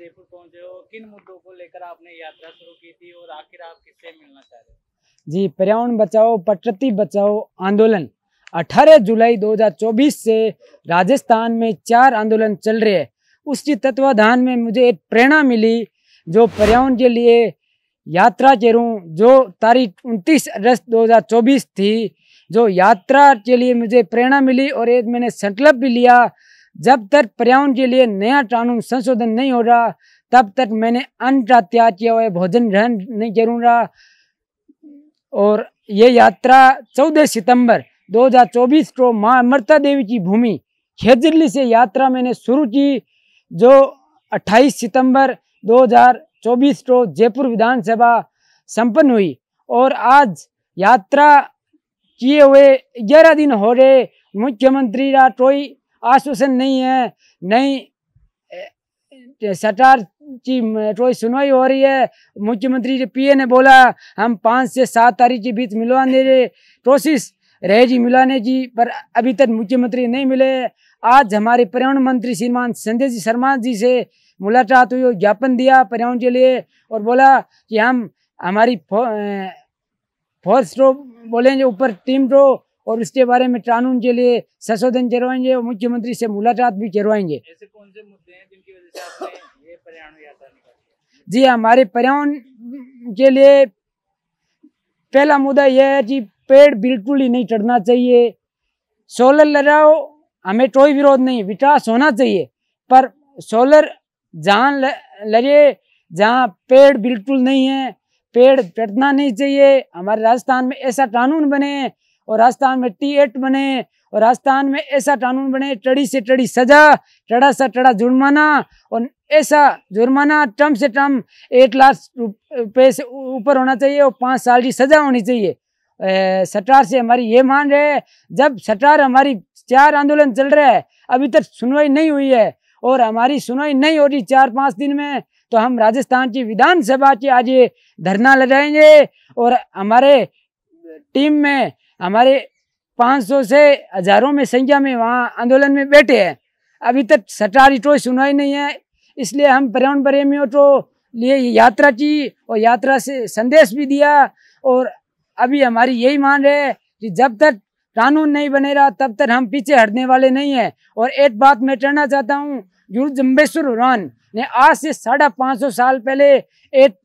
जयपुर पहुंचे हो किन मुद्दों को लेकर आपने यात्रा शुरू की थी और आखिर आप किससे मिलना चाह रहे हो जी पर्यावरण बचाओ प्रकृति बचाओ आंदोलन 18 जुलाई 2024 से राजस्थान में चार आंदोलन चल रहे हैं उसकी तत्वाधान में मुझे एक प्रेरणा मिली जो पर्यावरण के लिए यात्रा करूँ जो तारीख उनतीस अगस्त 2024 थी जो यात्रा के लिए मुझे प्रेरणा मिली और एक मैंने संकल्प भी लिया जब तक पर्यावरण के लिए नया कानून संशोधन नहीं हो रहा तब तक मैंने अन्न का त्याग किया हुआ भोजन ग्रहण नहीं करूँगा और ये यात्रा 14 सितंबर 2024 को माँ अमृता देवी की भूमि खेजरली से यात्रा मैंने शुरू की जो 28 सितंबर 2024 को जयपुर विधानसभा संपन्न हुई और आज यात्रा किए हुए ग्यारह दिन हो रहे मुख्यमंत्री का कोई आश्वासन नहीं है नहीं सरकार की कोई सुनवाई हो रही है मुख्यमंत्री पीए ने बोला हम पाँच से सात तारीख के बीच मिलवाने की कोशिश रहे जी मिलाने की पर अभी तक मुख्यमंत्री नहीं मिले आज हमारे पर्यावरण मंत्री श्रीमान संजय जी शर्मा जी से मुलाकात हुई और ज्ञापन दिया पर्यावरण के लिए और बोला कि हम हमारी फोर्स को बोलेंगे ऊपर टीम को और इसके बारे में कानून के लिए संशोधन करवाएंगे और मुख्यमंत्री से मुलाकात भी करवाएंगे जी हाँ, हमारे पर्यावरण के लिए पहला मुद्दा यह है कि पेड़ बिल्कुल ही नहीं चढ़ना चाहिए सोलर लगाओ हमें कोई विरोध नहीं विकास होना चाहिए पर सोलर जहाँ लगे जहाँ पेड़ बिल्कुल नहीं है पेड़ चढ़ना नहीं चाहिए हमारे राजस्थान में ऐसा कानून बने और राजस्थान में टी एट बने और राजस्थान में ऐसा कानून बने टड़ी से टड़ी सजा टड़ा सा टड़ा जुर्माना और ऐसा जुर्माना टम से टम एक लाख रुपये से ऊपर होना चाहिए और पाँच साल की सजा होनी चाहिए सरकार से हमारी ये मान रहे जब सरकार हमारी चार आंदोलन चल रहा है अभी तक सुनवाई नहीं हुई है और हमारी सुनवाई नहीं हो रही चार पाँच दिन में तो हम राजस्थान की विधानसभा के आज ये धरना लगाएंगे और हमारे टीम में हमारे 500 से हजारों में संख्या में वहाँ आंदोलन में बैठे हैं अभी तक सटारी तो सुनाई नहीं है इसलिए हम पर्यावरण प्रेमियों तो लिए यात्रा की और यात्रा से संदेश भी दिया और अभी हमारी यही मान रहे कि जब तक कानून नहीं बने रहा तब तक हम पीछे हटने वाले नहीं हैं और एक बात मैं कहना चाहता हूँ गुरु जम्बेश्वर उरान ने आज से साढ़ा पाँच सौ साल पहले एक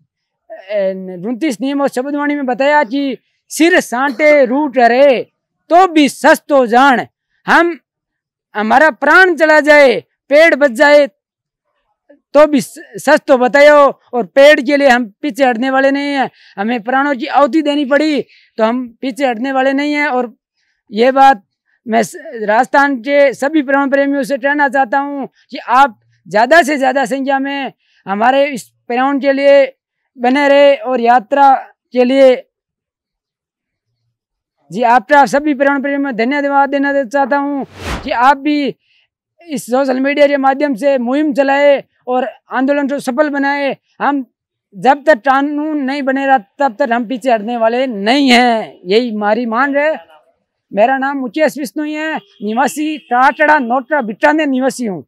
उनतीस नियम और शब्दवाणी में बताया कि सिर सांटे रूट रहे तो भी सस्तो जान हम हमारा प्राण चला जाए पेड़ बच जाए तो भी सच तो बताओ और पेड़ के लिए हम पीछे हटने वाले नहीं है हमें प्राणों की अवधि देनी पड़ी तो हम पीछे हटने वाले नहीं है और ये बात मैं राजस्थान के सभी प्राण प्रेमियों से कहना चाहता हूँ कि आप ज़्यादा से ज़्यादा संख्या में हमारे इस प्राण के लिए बने रहे और यात्रा के लिए जी आपका तो सभी प्राण प्रेम में धन्यवाद देना चाहता हूँ कि आप भी इस सोशल मीडिया के माध्यम से मुहिम चलाए और आंदोलन को सफल बनाए हम जब तक कानून नहीं बनेगा तब तक हम पीछे हटने वाले नहीं हैं यही हमारी मान रहे मेरा नाम मुकेश विष्णु है निवासी टाटड़ा नोटा बिटाने निवासी हूँ